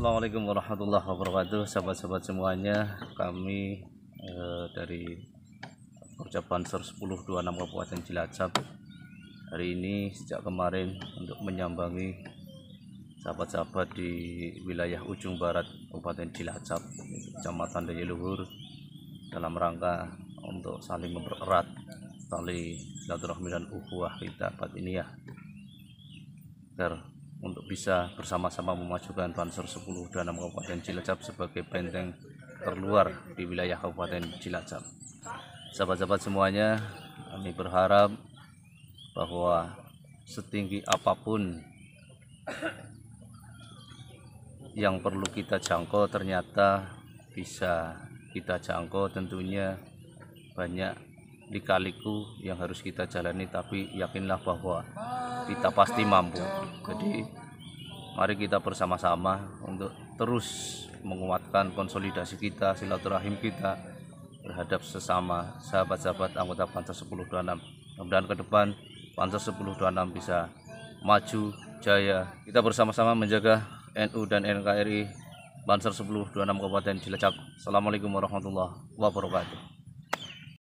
Assalamualaikum warahmatullahi wabarakatuh sahabat-sahabat semuanya kami eh, dari Pokja Ser 1026 Kabupaten Cilacap hari ini sejak kemarin untuk menyambangi sahabat-sahabat di wilayah ujung barat Kabupaten Cilacap Kecamatan Luhur dalam rangka untuk saling mempererat tali silaturahmi dan ukhuwah kita ini ya agar untuk bisa bersama-sama memajukan Banser 10 dan 6 Kabupaten Cilacap sebagai benteng terluar di wilayah Kabupaten Cilacap. Sahabat-sahabat semuanya, kami berharap bahwa setinggi apapun yang perlu kita jangkau ternyata bisa kita jangkau tentunya banyak dikaliku yang harus kita jalani tapi yakinlah bahwa kita pasti mampu jadi mari kita bersama-sama untuk terus menguatkan konsolidasi kita silaturahim kita terhadap sesama sahabat-sahabat anggota pansel 1026 kemudian ke depan pansel 1026 bisa maju jaya kita bersama-sama menjaga NU dan NKRI Banser 1026 Kabupaten Cilacap. Assalamualaikum warahmatullahi wabarakatuh.